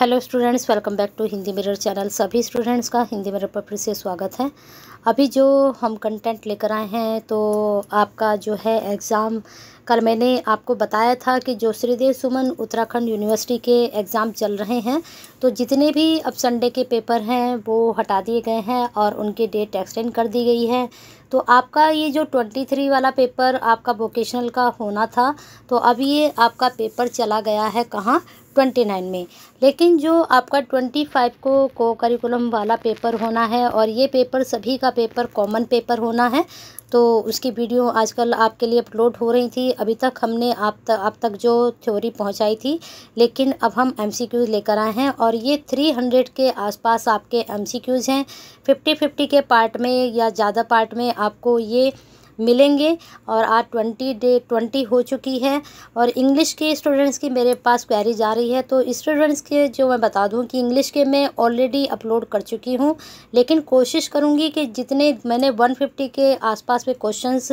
hello students welcome back to Hindi mirror channel सभी students का Hindi mirror पर फिर से स्वागत है अभी जो हम कंटेंट लेकर आए हैं तो आपका जो है एग्ज़ाम कल मैंने आपको बताया था कि जो श्रीदेव सुमन उत्तराखंड यूनिवर्सिटी के एग्ज़ाम चल रहे हैं तो जितने भी अब संडे के पेपर हैं वो हटा दिए गए हैं और उनके डेट एक्सटेंड कर दी गई है तो आपका ये जो ट्वेंटी थ्री वाला पेपर आपका वोकेशनल का होना था तो अब ये आपका पेपर चला गया है कहाँ ट्वेंटी नाइन में लेकिन जो आपका ट्वेंटी फाइव को को करिकुलम वाला पेपर होना है और ये पेपर सभी का पेपर कॉमन पेपर होना है तो उसकी वीडियो आजकल आपके लिए अपलोड हो रही थी अभी तक हमने आप तक आप तक जो थ्योरी पहुंचाई थी लेकिन अब हम एमसीक्यूज लेकर आए हैं और ये थ्री हंड्रेड के आसपास आपके एमसीक्यूज हैं फिफ्टी फिफ्टी के पार्ट में या ज़्यादा पार्ट में आपको ये मिलेंगे और आज ट्वेंटी डे ट्वेंटी हो चुकी है और इंग्लिश के स्टूडेंट्स की मेरे पास क्वेरी जा रही है तो स्टूडेंट्स के जो मैं बता दूं कि इंग्लिश के मैं ऑलरेडी अपलोड कर चुकी हूं लेकिन कोशिश करूंगी कि जितने मैंने 150 के आसपास पे क्वेश्चंस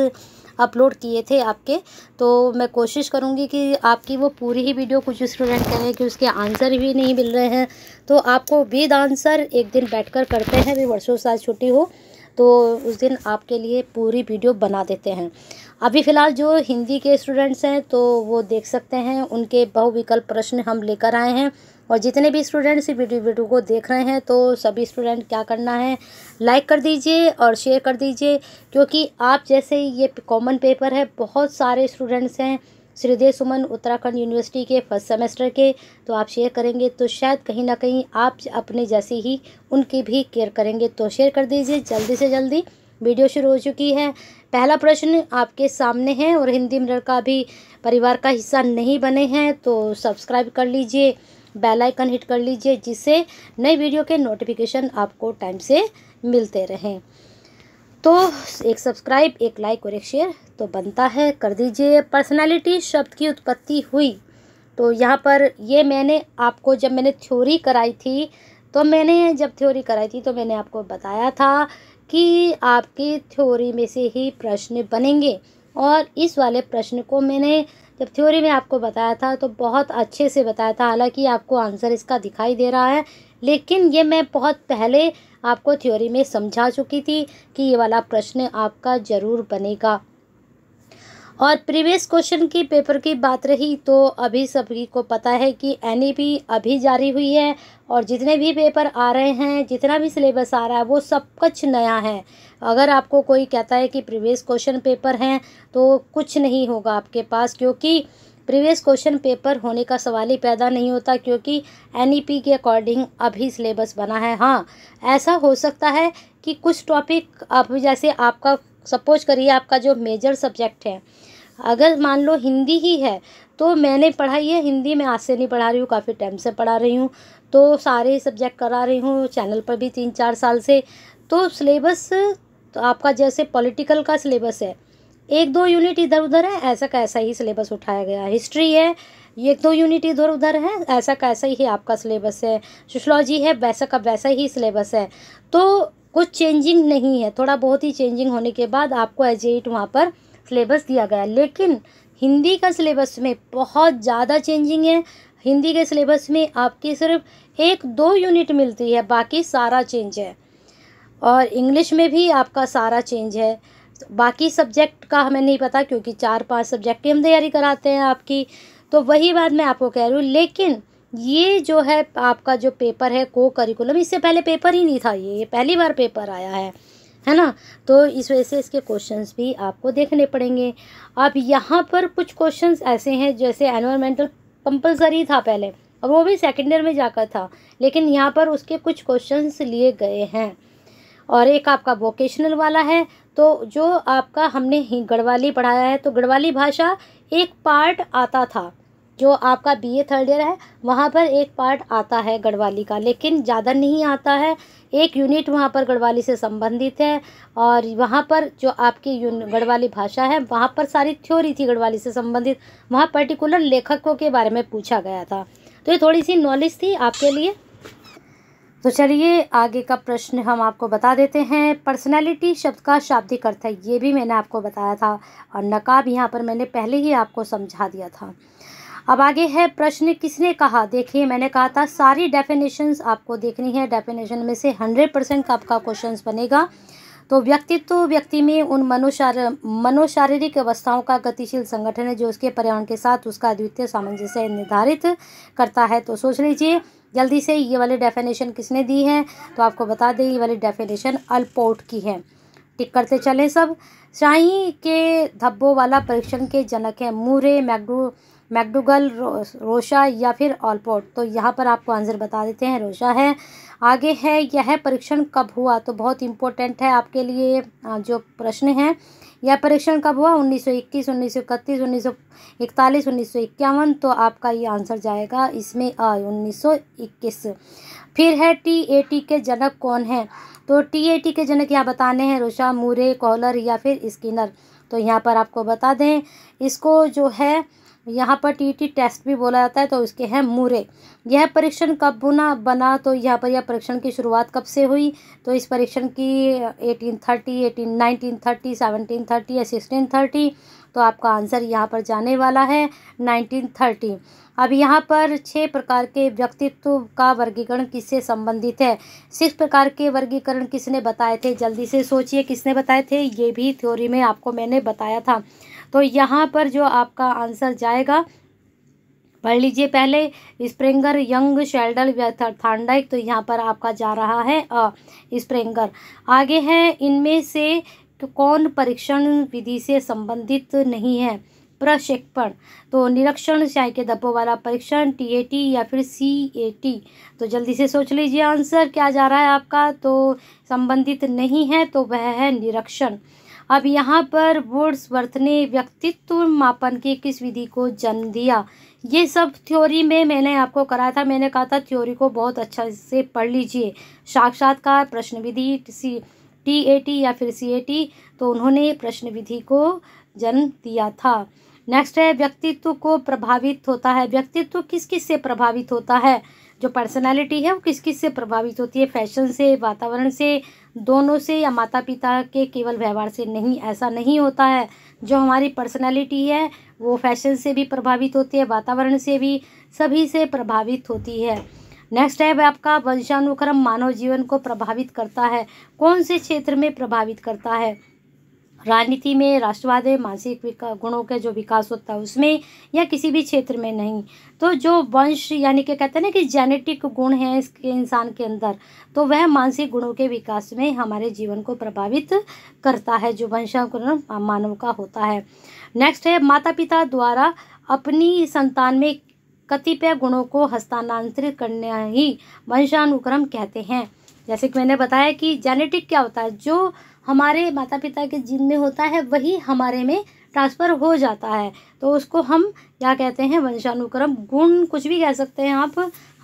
अपलोड किए थे आपके तो मैं कोशिश करूँगी कि आपकी वो पूरी ही वीडियो कुछ स्टूडेंट कह रहे हैं कि उसके आंसर भी नहीं मिल रहे हैं तो आपको विद आंसर एक दिन बैठकर करते हैं भी वर्षों साल छुट्टी हो तो उस दिन आपके लिए पूरी वीडियो बना देते हैं अभी फ़िलहाल जो हिंदी के स्टूडेंट्स हैं तो वो देख सकते हैं उनके बहुविकल्प प्रश्न हम लेकर आए हैं और जितने भी स्टूडेंट्स वीडियो वीडियो को देख रहे हैं तो सभी स्टूडेंट क्या करना है लाइक कर दीजिए और शेयर कर दीजिए क्योंकि आप जैसे ये कॉमन पेपर है बहुत सारे स्टूडेंट्स हैं श्रीदेव सुमन उत्तराखंड यूनिवर्सिटी के फर्स्ट सेमेस्टर के तो आप शेयर करेंगे तो शायद कहीं ना कहीं आप अपने जैसे ही उनकी भी केयर करेंगे तो शेयर कर दीजिए जल्दी से जल्दी वीडियो शुरू हो चुकी है पहला प्रश्न आपके सामने है और हिंदी मिरर का भी परिवार का हिस्सा नहीं बने हैं तो सब्सक्राइब कर लीजिए बेल आइकन हिट कर लीजिए जिससे नई वीडियो के नोटिफिकेशन आपको टाइम से मिलते रहें तो एक सब्सक्राइब एक लाइक और एक शेयर तो बनता है कर दीजिए पर्सनालिटी शब्द की उत्पत्ति हुई तो यहाँ पर ये मैंने आपको जब मैंने थ्योरी कराई थी तो मैंने जब थ्योरी कराई थी तो मैंने आपको बताया था कि आपकी थ्योरी में से ही प्रश्न बनेंगे और इस वाले प्रश्न को मैंने जब थ्योरी में आपको बताया था तो बहुत अच्छे से बताया था हालांकि आपको आंसर इसका दिखाई दे रहा है लेकिन ये मैं बहुत पहले आपको थ्योरी में समझा चुकी थी कि ये वाला प्रश्न आपका ज़रूर बनेगा और प्रीवियस क्वेश्चन की पेपर की बात रही तो अभी सभी को पता है कि एन अभी जारी हुई है और जितने भी पेपर आ रहे हैं जितना भी सिलेबस आ रहा है वो सब कुछ नया है अगर आपको कोई कहता है कि प्रीवियस क्वेश्चन पेपर हैं तो कुछ नहीं होगा आपके पास क्योंकि प्रीवियस क्वेश्चन पेपर होने का सवाल ही पैदा नहीं होता क्योंकि एन e के अकॉर्डिंग अभी सिलेबस बना है हाँ ऐसा हो सकता है कि कुछ टॉपिक आप जैसे आपका सपोज करिए आपका जो मेजर सब्जेक्ट है अगर मान लो हिंदी ही है तो मैंने पढ़ाई है हिंदी मैं आज से नहीं पढ़ा रही हूँ काफ़ी टाइम से पढ़ा रही हूँ तो सारे सब्जेक्ट करा रही हूँ चैनल पर भी तीन चार साल से तो सिलेबस तो आपका जैसे पॉलिटिकल का सिलेबस है एक दो यूनिट इधर उधर है ऐसा का ऐसा ही सिलेबस उठाया गया हिस्ट्री है एक दो यूनिट इधर उधर है ऐसा का ऐसा ही आपका सिलेबस है सोशलॉजी है वैसा का वैसा ही सिलेबस है तो कुछ चेंजिंग नहीं है थोड़ा बहुत ही चेंजिंग होने के बाद आपको एज एट वहाँ पर सिलेबस दिया गया लेकिन हिंदी का सिलेबस में बहुत ज़्यादा चेंजिंग है हिंदी के सिलेबस में आपकी सिर्फ एक दो यूनिट मिलती है बाकी सारा चेंज है और इंग्लिश में भी आपका सारा चेंज है तो बाकी सब्जेक्ट का हमें नहीं पता क्योंकि चार पांच सब्जेक्ट की हम तैयारी कराते हैं आपकी तो वही बात मैं आपको कह रही हूँ लेकिन ये जो है आपका जो पेपर है को करिकुलम इससे पहले पेपर ही नहीं था ये पहली बार पेपर आया है है ना तो इस वजह से इसके क्वेश्चंस भी आपको देखने पड़ेंगे अब यहाँ पर कुछ क्वेश्चंस ऐसे हैं जैसे एनवायरमेंटल कंपलसरी था पहले और वो भी सेकेंड ईयर में जाकर था लेकिन यहाँ पर उसके कुछ क्वेश्चंस लिए गए हैं और एक आपका वोकेशनल वाला है तो जो आपका हमने गढ़वाली पढ़ाया है तो गढ़वाली भाषा एक पार्ट आता था जो आपका बीए थर्ड ईयर है वहाँ पर एक पार्ट आता है गढ़वाली का लेकिन ज़्यादा नहीं आता है एक यूनिट वहाँ पर गढ़वाली से संबंधित है और वहाँ पर जो आपकी गढ़वाली भाषा है वहाँ पर सारी थ्योरी थी गढ़वाली से संबंधित वहाँ पर्टिकुलर लेखकों के बारे में पूछा गया था तो ये थोड़ी सी नॉलेज थी आपके लिए तो चलिए आगे का प्रश्न हम आपको बता देते हैं पर्सनालिटी शब्द का शाब्दिक अर्थ है ये भी मैंने आपको बताया था और नकाब यहाँ पर मैंने पहले ही आपको समझा दिया था अब आगे है प्रश्न किसने कहा देखिए मैंने कहा था सारी डेफिनेशंस आपको देखनी है डेफिनेशन में से हंड्रेड परसेंट का आपका क्वेश्चन बनेगा तो व्यक्तित्व व्यक्ति में उन मनोशार मनोशारीरिक अवस्थाओं का गतिशील संगठन है जो उसके पर्यावरण के साथ उसका अद्वितीय सामंजस्य निर्धारित करता है तो सोच लीजिए जल्दी से ये वाली डेफिनेशन किसने दी है तो आपको बता दें ये वाली डेफिनेशन अल्पोर्ट की है टिक करते चलें सब शाही के धब्बों वाला परीक्षण के जनक है मूरे मैगडू मैकडूगल रो, रोशा या फिर ऑलपोर्ट तो यहाँ पर आपको आंसर बता देते हैं रोशा है आगे है यह परीक्षण कब हुआ तो बहुत इम्पोर्टेंट है आपके लिए जो प्रश्न है यह परीक्षण कब हुआ 1921, 1931, 1941, 1951 तो आपका ये आंसर जाएगा इसमें आ 1921 फिर है टी ए टी के जनक कौन है तो टी ए टी के जनक यहाँ बताने हैं रोशा मूरे कॉलर या फिर स्किनर तो यहाँ पर आपको बता दें इसको जो है यहाँ पर टीटी टेस्ट भी बोला जाता है तो इसके हैं मूरे यह परीक्षण कब बुना बना तो यहाँ पर यह परीक्षण की शुरुआत कब से हुई तो इस परीक्षण की eighteen eighteen thirty nineteen thirty seventeen thirty या सिक्सटीन थर्टी तो आपका आंसर यहाँ पर जाने वाला है नाइनटीन थर्टी अब यहाँ पर छः प्रकार के व्यक्तित्व का वर्गीकरण किससे संबंधित है सिक्स प्रकार के वर्गीकरण किसने बताए थे जल्दी से सोचिए किसने बताए थे ये भी थ्योरी में आपको मैंने बताया था तो यहाँ पर जो आपका आंसर जाएगा पढ़ लीजिए पहले स्प्रिंगर यंग शेल्डल थांडाइक तो यहाँ पर आपका जा रहा है स्प्रिंगर आगे है इनमें से कौन परीक्षण विधि से संबंधित नहीं है प्रक्षेपण तो निरीक्षण चाय के धब्बों वाला परीक्षण टीएटी या फिर सीएटी तो जल्दी से सोच लीजिए आंसर क्या जा रहा है आपका तो संबंधित नहीं है तो वह है निरीक्षण अब यहाँ पर वुड्सवर्थ ने व्यक्तित्व मापन की किस विधि को जन्म दिया ये सब थ्योरी में मैंने आपको कराया था मैंने कहा था थ्योरी को बहुत अच्छा से पढ़ लीजिए साक्षात्कार प्रश्न विधि सी टी ए टी या फिर सी ए टी तो उन्होंने प्रश्न विधि को जन्म दिया था नेक्स्ट है व्यक्तित्व को प्रभावित होता है व्यक्तित्व किस किस से प्रभावित होता है जो पर्सनालिटी है वो किस किस से प्रभावित होती है फैशन से वातावरण से दोनों से या माता पिता के केवल व्यवहार से नहीं ऐसा नहीं होता है जो हमारी पर्सनालिटी है वो फैशन से भी प्रभावित होती है वातावरण से भी सभी से प्रभावित होती है नेक्स्ट है आपका वंशानुक्रम मानव जीवन को प्रभावित करता है कौन से क्षेत्र में प्रभावित करता है राजनीति में राष्ट्रवाद है मानसिक गुणों का जो विकास होता है उसमें या किसी भी क्षेत्र में नहीं तो जो वंश यानी कि कहते हैं ना कि जेनेटिक गुण हैं इसके इंसान के अंदर तो वह मानसिक गुणों के विकास में हमारे जीवन को प्रभावित करता है जो वंशांकुरण मानव का होता है नेक्स्ट है माता पिता द्वारा अपनी संतान में कतिपय गुणों को हस्तांतरित करना ही वंशानुक्रम कहते हैं जैसे कि मैंने बताया कि जेनेटिक क्या होता है जो हमारे माता पिता के जिन में होता है वही हमारे में ट्रांसफ़र हो जाता है तो उसको हम क्या कहते हैं वंशानुक्रम गुण कुछ भी कह सकते हैं आप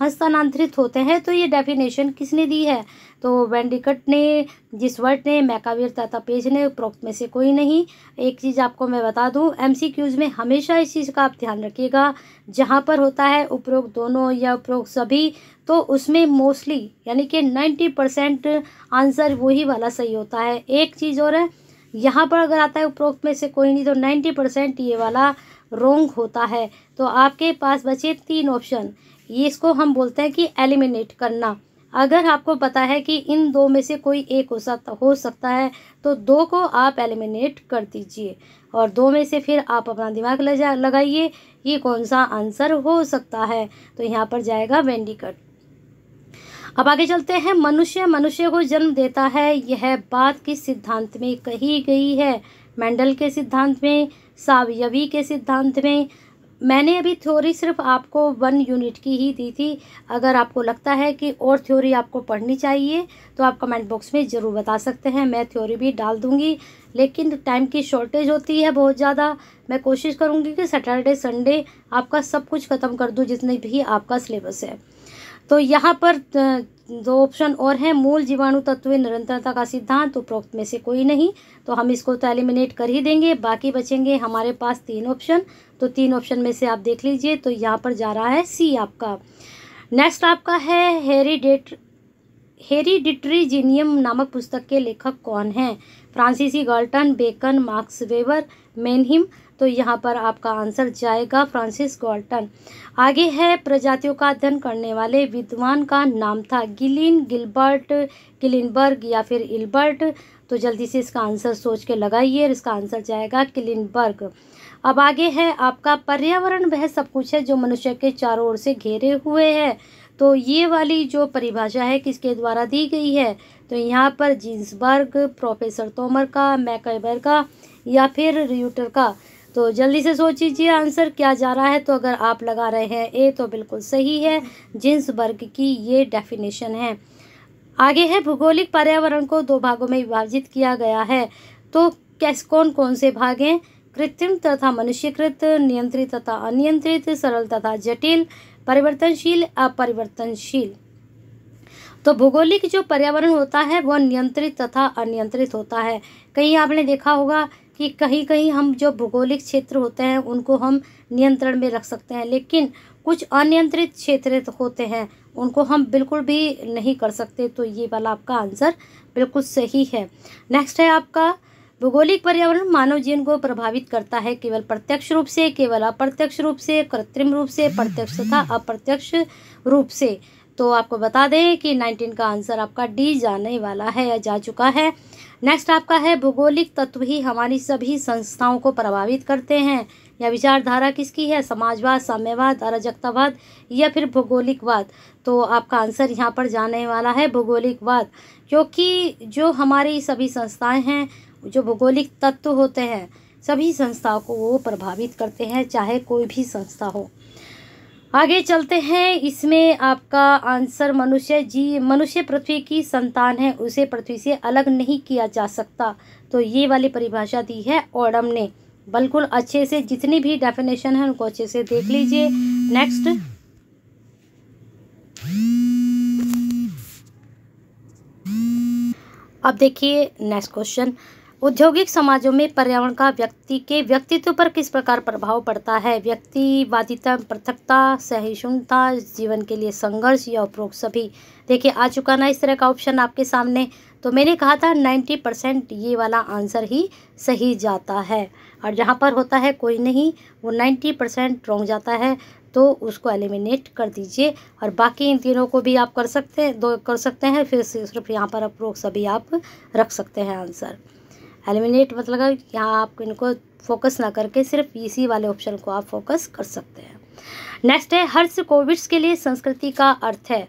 हस्तानांतरित होते हैं तो ये डेफिनेशन किसने दी है तो वेंडिकट ने जिस वर्ड ने मैकावीर ताता पेज ने उपरोक्त में से कोई नहीं एक चीज़ आपको मैं बता दूं एमसीक्यूज में हमेशा इस चीज़ का आप ध्यान रखिएगा जहाँ पर होता है उपरोक्त दोनों या उपरोक्त सभी तो उसमें मोस्टली यानी कि नाइन्टी परसेंट आंसर वही वाला सही होता है एक चीज़ और है यहाँ पर अगर आता है उपरोक्त में से कोई नहीं तो नाइन्टी परसेंट ये वाला रोंग होता है तो आपके पास बचे तीन ऑप्शन ये इसको हम बोलते हैं कि एलिमिनेट करना अगर आपको पता है कि इन दो में से कोई एक हो सकता हो सकता है तो दो को आप एलिमिनेट कर दीजिए और दो में से फिर आप अपना दिमाग लगाइए ये कौन सा आंसर हो सकता है तो यहाँ पर जाएगा वेंडी कट अब आगे चलते हैं मनुष्य मनुष्य को जन्म देता है यह बात किस सिद्धांत में कही गई है मेंडल के सिद्धांत में सावयवी के सिद्धांत में मैंने अभी थ्योरी सिर्फ आपको वन यूनिट की ही दी थी अगर आपको लगता है कि और थ्योरी आपको पढ़नी चाहिए तो आप कमेंट बॉक्स में ज़रूर बता सकते हैं मैं थ्योरी भी डाल दूँगी लेकिन टाइम की शॉर्टेज होती है बहुत ज़्यादा मैं कोशिश करूंगी कि सैटरडे संडे आपका सब कुछ ख़त्म कर दूँ जितने भी आपका सिलेबस है तो यहाँ पर दो ऑप्शन और हैं मूल जीवाणु तत्व निरंतरता का सिद्धांत उपरोक्त में से कोई नहीं तो हम इसको तो एलिमिनेट कर ही देंगे बाकी बचेंगे हमारे पास तीन ऑप्शन तो तीन ऑप्शन में से आप देख लीजिए तो यहाँ पर जा रहा है सी आपका नेक्स्ट आपका है हेरीडेट जीनियम नामक पुस्तक के लेखक कौन हैं फ्रांसीसी Galton Bacon Marx Weber Mannheim तो यहाँ पर आपका आंसर जाएगा फ्रांसिस गॉल्टन आगे है प्रजातियों का अध्ययन करने वाले विद्वान का नाम था गिलिन गिलबर्ट किलिनबर्ग या फिर इल्बर्ट तो जल्दी से इसका आंसर सोच के लगाइए और इसका आंसर जाएगा किलिनबर्ग अब आगे है आपका पर्यावरण वह सब कुछ है जो मनुष्य के चारों ओर से घेरे हुए है तो ये वाली जो परिभाषा है किसके द्वारा दी गई है तो यहाँ पर जीन्सबर्ग प्रोफेसर तोमर का मैकेबर का या फिर रियूटर का तो जल्दी से सोच लीजिए आंसर क्या जा रहा है तो अगर आप लगा रहे हैं ए तो बिल्कुल सही है जिन्स वर्ग की ये डेफिनेशन है आगे है भूगोलिक पर्यावरण को दो भागों में विभाजित किया गया है तो कैस कौन कौन से भाग हैं कृत्रिम तथा मनुष्यकृत नियंत्रित तथा अनियंत्रित सरल तथा जटिल परिवर्तनशील अपरिवर्तनशील तो भूगोलिक जो पर्यावरण होता है वह नियंत्रित तथा अनियंत्रित होता है कहीं आपने देखा होगा कि कहीं कहीं हम जो भौगोलिक क्षेत्र होते हैं उनको हम नियंत्रण में रख सकते हैं लेकिन कुछ अनियंत्रित क्षेत्र होते हैं उनको हम बिल्कुल भी नहीं कर सकते तो ये वाला आपका आंसर बिल्कुल सही है नेक्स्ट है आपका भौगोलिक पर्यावरण मानव जीवन को प्रभावित करता है केवल प्रत्यक्ष रूप से केवल अप्रत्यक्ष रूप से कृत्रिम रूप से प्रत्यक्ष तथा अप्रत्यक्ष रूप से तो आपको बता दें कि नाइनटीन का आंसर आपका डी जाने वाला है या जा चुका है नेक्स्ट आपका है भूगोलिक तत्व ही हमारी सभी संस्थाओं को प्रभावित करते हैं या विचारधारा किसकी है समाजवाद साम्यवाद अराजकतावाद या फिर भौगोलिकवाद तो आपका आंसर यहाँ पर जाने वाला है भौगोलिकवाद क्योंकि जो हमारी सभी संस्थाएं हैं जो भौगोलिक तत्व होते हैं सभी संस्थाओं को वो प्रभावित करते हैं चाहे कोई भी संस्था हो आगे चलते हैं इसमें आपका आंसर मनुष्य जी मनुष्य पृथ्वी की संतान है उसे पृथ्वी से अलग नहीं किया जा सकता तो ये वाली परिभाषा दी है ओडम ने बिल्कुल अच्छे से जितनी भी डेफिनेशन है उनको अच्छे से देख लीजिए नेक्स्ट अब देखिए नेक्स्ट क्वेश्चन औद्योगिक समाजों में पर्यावरण का व्यक्ति के व्यक्तित्व पर किस प्रकार प्रभाव पड़ता है व्यक्तिवादिता पृथकता सहिष्णुता जीवन के लिए संघर्ष या उपरोक्त सभी देखिए आ चुका ना इस तरह का ऑप्शन आपके सामने तो मैंने कहा था नाइन्टी परसेंट ये वाला आंसर ही सही जाता है और जहाँ पर होता है कोई नहीं वो नाइन्टी परसेंट रोंग जाता है तो उसको एलिमिनेट कर दीजिए और बाकी इन तीनों को भी आप कर सकते हैं दो कर सकते हैं फिर सिर्फ यहाँ पर अप्रोक्स सभी आप रख सकते हैं आंसर एलिमिनेट मतलब यहाँ आप इनको फोकस ना करके सिर्फ इसी वाले ऑप्शन को आप फोकस कर सकते हैं नेक्स्ट है हर्ष कोविड्स के लिए संस्कृति का अर्थ है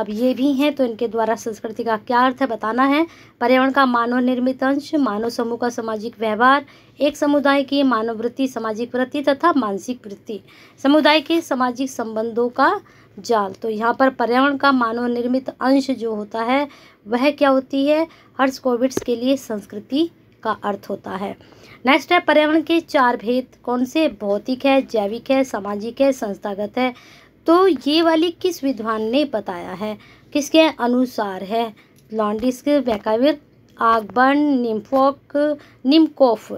अब ये भी हैं तो इनके द्वारा संस्कृति का क्या अर्थ है बताना है पर्यावरण का मानव निर्मित अंश मानव समूह का सामाजिक व्यवहार एक समुदाय की मानव वृत्ति सामाजिक वृत्ति तथा मानसिक वृत्ति समुदाय के सामाजिक संबंधों का जाल तो यहाँ पर पर्यावरण का मानव निर्मित अंश जो होता है वह क्या होती है हर्ष कोविड्स के लिए संस्कृति का अर्थ होता है नेक्स्ट है पर्यावरण के चार भेद कौन से भौतिक है जैविक है सामाजिक है संस्थागत है तो ये वाली किस विद्वान ने बताया है किसके अनुसार है लॉन्डिस्क वैकाविर आगबर्न निम्फोक निम्कोफ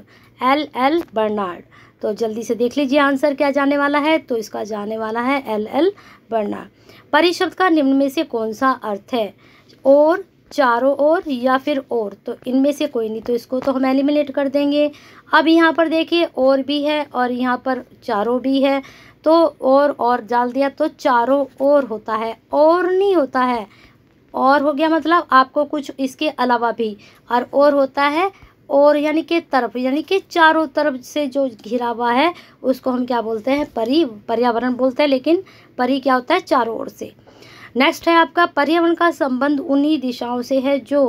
एल एल बर्नार्ड तो जल्दी से देख लीजिए आंसर क्या जाने वाला है तो इसका जाने वाला है एल एल बर्नार्ड परिशब्द का निम्न में से कौन सा अर्थ है और चारों ओर या फिर और तो इनमें से कोई नहीं तो इसको तो हम एलिमिनेट कर देंगे अब यहाँ पर देखिए और भी है और यहाँ पर चारों भी है तो और और डाल दिया तो चारों ओर होता है और नहीं होता है और हो गया मतलब आपको कुछ इसके अलावा भी और और होता है और यानी कि तरफ यानी कि चारों तरफ से जो घिरा हुआ है उसको हम क्या बोलते हैं परी पर्यावरण बोलते हैं लेकिन परी क्या होता है चारों ओर से नेक्स्ट है आपका पर्यावरण का संबंध उन्हीं दिशाओं से है जो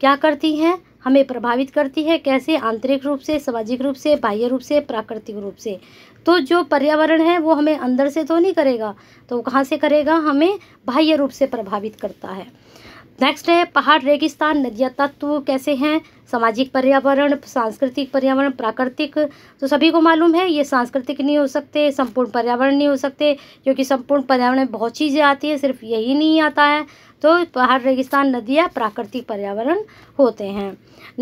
क्या करती हैं हमें प्रभावित करती है कैसे आंतरिक रूप से सामाजिक रूप से बाह्य रूप से प्राकृतिक रूप से तो जो पर्यावरण है वो हमें अंदर से तो नहीं करेगा तो कहाँ से करेगा हमें बाह्य रूप से प्रभावित करता है नेक्स्ट है पहाड़ रेगिस्तान नदियाँ तत्व कैसे हैं सामाजिक पर्यावरण सांस्कृतिक पर्यावरण प्राकृतिक तो सभी को मालूम है ये सांस्कृतिक नहीं हो सकते संपूर्ण पर्यावरण नहीं हो सकते क्योंकि संपूर्ण पर्यावरण में बहुत चीज़ें आती है सिर्फ यही नहीं आता है तो पहाड़ रेगिस्तान नदियाँ प्राकृतिक पर्यावरण होते हैं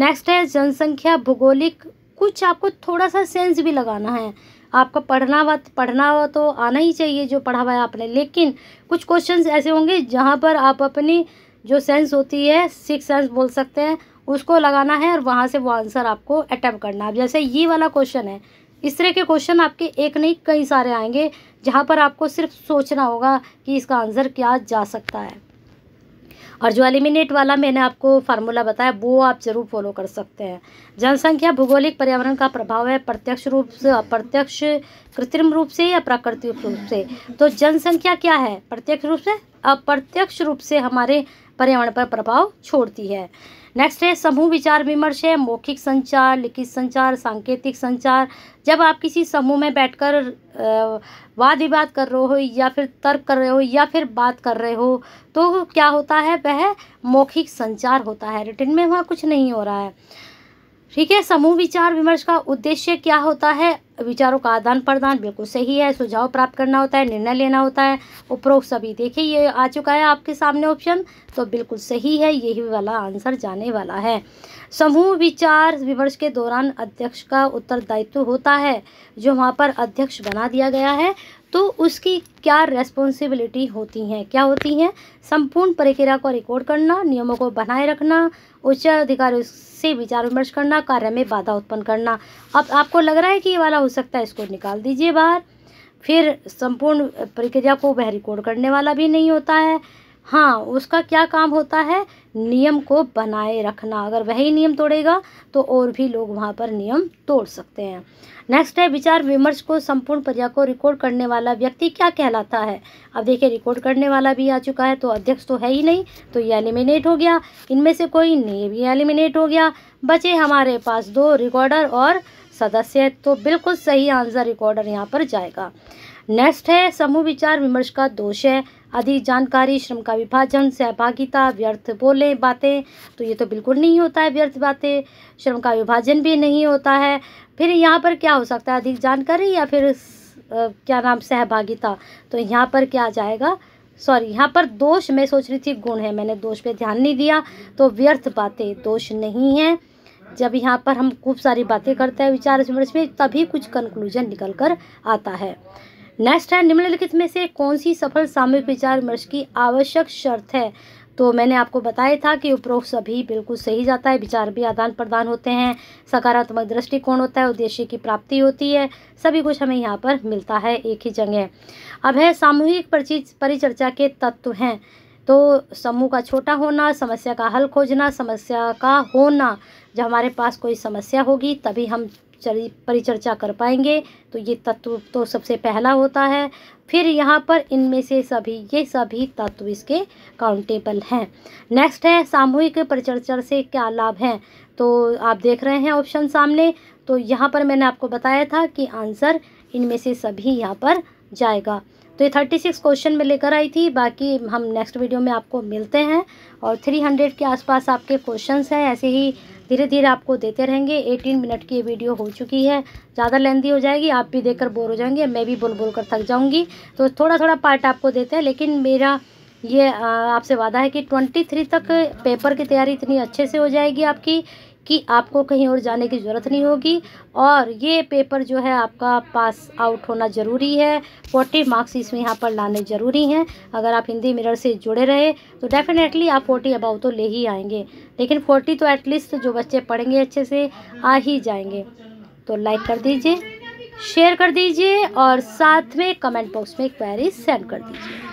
नेक्स्ट है जनसंख्या भूगोलिक कुछ आपको थोड़ा सा सेंस भी लगाना है आपका पढ़ना हुआ पढ़ना हुआ तो आना ही चाहिए जो पढ़ा हुआ है आपने लेकिन कुछ क्वेश्चंस ऐसे होंगे जहाँ पर आप अपनी जो सेंस होती है सिक्स सेंस बोल सकते हैं उसको लगाना है और वहाँ से वो आंसर आपको अटैम्प करना है जैसे ये वाला क्वेश्चन है इस तरह के क्वेश्चन आपके एक नहीं कई सारे आएंगे जहाँ पर आपको सिर्फ सोचना होगा कि इसका आंसर क्या जा सकता है और जो एलिमिनेट वाला मैंने आपको फार्मूला बताया वो आप जरूर फॉलो कर सकते हैं जनसंख्या भूगोलिक पर्यावरण का प्रभाव है प्रत्यक्ष रूप से अप्रत्यक्ष कृत्रिम रूप से या प्राकृतिक रूप से तो जनसंख्या क्या है प्रत्यक्ष रूप से अप्रत्यक्ष रूप से हमारे पर्यावरण पर प्रभाव छोड़ती है नेक्स्ट है समूह विचार विमर्श है मौखिक संचार लिखित संचार सांकेतिक संचार जब आप किसी समूह में बैठकर वाद विवाद कर रहे हो या फिर तर्क कर रहे हो या फिर बात कर रहे हो तो क्या होता है वह मौखिक संचार होता है रिटर्न में वहाँ कुछ नहीं हो रहा है ठीक है समूह विचार विमर्श का उद्देश्य क्या होता है विचारों का आदान प्रदान बिल्कुल सही है सुझाव प्राप्त करना होता है निर्णय लेना होता है उपरोक्त सभी देखिए ये आ चुका है आपके सामने ऑप्शन तो बिल्कुल सही है यही वाला आंसर जाने वाला है समूह विचार विमर्श के दौरान अध्यक्ष का उत्तरदायित्व होता है जो वहाँ पर अध्यक्ष बना दिया गया है तो उसकी क्या रेस्पॉन्सिबिलिटी होती हैं क्या होती हैं संपूर्ण प्रक्रिया को रिकॉर्ड करना नियमों को बनाए रखना उच्च अधिकारियों से विचार विमर्श करना कार्य में बाधा उत्पन्न करना अब आपको लग रहा है कि ये वाला हो सकता है इसको निकाल दीजिए बाहर फिर संपूर्ण प्रक्रिया को वह रिकॉर्ड करने वाला भी नहीं होता है हाँ उसका क्या काम होता है नियम को बनाए रखना अगर वही नियम तोड़ेगा तो और भी लोग वहाँ पर नियम तोड़ सकते हैं नेक्स्ट है विचार विमर्श को संपूर्ण प्रजा को रिकॉर्ड करने वाला व्यक्ति क्या कहलाता है अब देखिए रिकॉर्ड करने वाला भी आ चुका है तो अध्यक्ष तो है ही नहीं तो ये एलिमिनेट हो गया इनमें से कोई नहीं भी एलिमिनेट हो गया बचे हमारे पास दो रिकॉर्डर और सदस्य तो बिल्कुल सही आंसर रिकॉर्डर यहाँ पर जाएगा नेक्स्ट है समूह विचार विमर्श का दोष है अधिक जानकारी श्रम का विभाजन सहभागिता व्यर्थ बोले बातें तो ये तो बिल्कुल नहीं होता है व्यर्थ बातें श्रम का विभाजन भी नहीं होता है फिर यहाँ पर क्या हो सकता है अधिक जानकारी या फिर क्या नाम सहभागिता तो यहाँ पर क्या जाएगा सॉरी यहाँ पर दोष मैं सोच रही थी गुण है मैंने दोष पे ध्यान नहीं दिया तो व्यर्थ बातें दोष नहीं है जब यहाँ पर हम खूब सारी बातें करते हैं विचार विमर्श में तभी कुछ कंक्लूजन निकल कर आता है नेक्स्ट है निम्नलिखित में से कौन सी सफल सामूहिक विचार विमर्श की आवश्यक शर्त है तो मैंने आपको बताया था कि उपरोक्त सभी बिल्कुल सही जाता है विचार भी आदान प्रदान होते हैं सकारात्मक दृष्टिकोण होता है उद्देश्य की प्राप्ति होती है सभी कुछ हमें यहाँ पर मिलता है एक ही जगह अब है सामूहिक परिचर्चा के तत्व हैं तो समूह का छोटा होना समस्या का हल खोजना समस्या का होना जब हमारे पास कोई समस्या होगी तभी हम परिचर्चा कर पाएंगे तो ये तत्व तो सबसे पहला होता है फिर यहाँ पर इनमें से सभी ये सभी तत्व इसके काउंटेबल हैं नेक्स्ट है सामूहिक परिचर्चा से क्या लाभ हैं तो आप देख रहे हैं ऑप्शन सामने तो यहाँ पर मैंने आपको बताया था कि आंसर इनमें से सभी यहाँ पर जाएगा तो ये थर्टी सिक्स क्वेश्चन में लेकर आई थी बाकी हम नेक्स्ट वीडियो में आपको मिलते हैं और थ्री हंड्रेड के आसपास आपके क्वेश्चंस हैं ऐसे ही धीरे धीरे आपको देते रहेंगे एटीन मिनट की ये वीडियो हो चुकी है ज़्यादा लेंदी हो जाएगी आप भी देखकर बोर हो जाएंगे मैं भी बोल बोल कर थक जाऊँगी तो थोड़ा थोड़ा पार्ट आपको देते हैं लेकिन मेरा ये आपसे वादा है कि ट्वेंटी थ्री तक पेपर की तैयारी इतनी अच्छे से हो जाएगी आपकी कि आपको कहीं और जाने की ज़रूरत नहीं होगी और ये पेपर जो है आपका पास आउट होना ज़रूरी है फोर्टी मार्क्स इसमें यहाँ पर लाने ज़रूरी हैं अगर आप हिंदी मिरर से जुड़े रहे तो डेफिनेटली आप फोर्टी अबाउ तो ले ही आएंगे लेकिन फोर्टी तो एटलीस्ट जो बच्चे पढ़ेंगे अच्छे से आ ही जाएंगे तो लाइक कर दीजिए शेयर कर दीजिए और साथ में कमेंट बॉक्स में क्वेरी सेंड कर दीजिए